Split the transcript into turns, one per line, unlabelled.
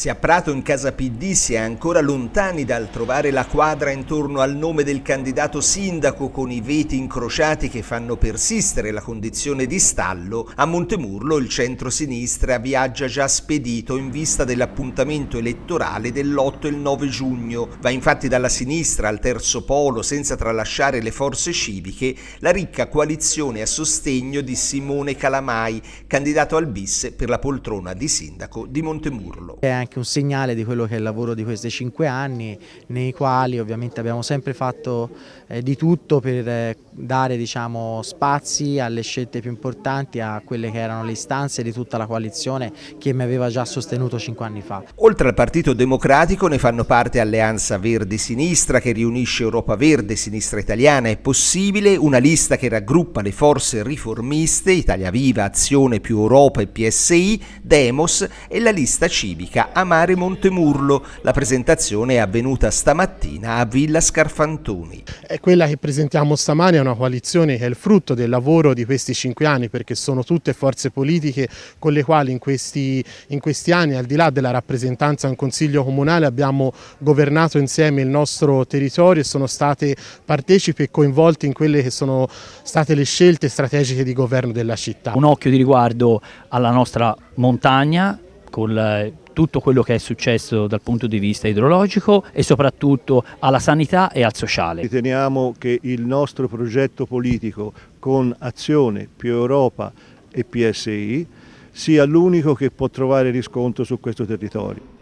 Se a Prato in casa PD si è ancora lontani dal trovare la quadra intorno al nome del candidato sindaco con i veti incrociati che fanno persistere la condizione di stallo, a Montemurlo il centro-sinistra viaggia già spedito in vista dell'appuntamento elettorale dell'8 e il 9 giugno. Va infatti dalla sinistra al terzo polo senza tralasciare le forze civiche la ricca coalizione a sostegno di Simone Calamai, candidato al bis per la poltrona di sindaco di Montemurlo
anche un segnale di quello che è il lavoro di questi cinque anni, nei quali ovviamente abbiamo sempre fatto eh, di tutto per eh, dare diciamo, spazi alle scelte più importanti, a quelle che erano le istanze di tutta la coalizione che mi aveva già sostenuto cinque anni fa.
Oltre al Partito Democratico ne fanno parte Alleanza verde sinistra che riunisce Europa Verde, Sinistra Italiana è Possibile, una lista che raggruppa le forze riformiste, Italia Viva, Azione più Europa e PSI, Demos e la lista civica a Mare Montemurlo. La presentazione è avvenuta stamattina a Villa Scarfantoni.
È quella che presentiamo stamani è una coalizione che è il frutto del lavoro di questi cinque anni perché sono tutte forze politiche con le quali in questi, in questi anni, al di là della rappresentanza in Consiglio Comunale, abbiamo governato insieme il nostro territorio e sono state partecipi e coinvolti in quelle che sono state le scelte strategiche di governo della città. Un occhio di riguardo alla nostra montagna, con tutto quello che è successo dal punto di vista idrologico e soprattutto alla sanità e al sociale.
Riteniamo che il nostro progetto politico con Azione, più Europa e PSI sia l'unico che può trovare riscontro su questo territorio.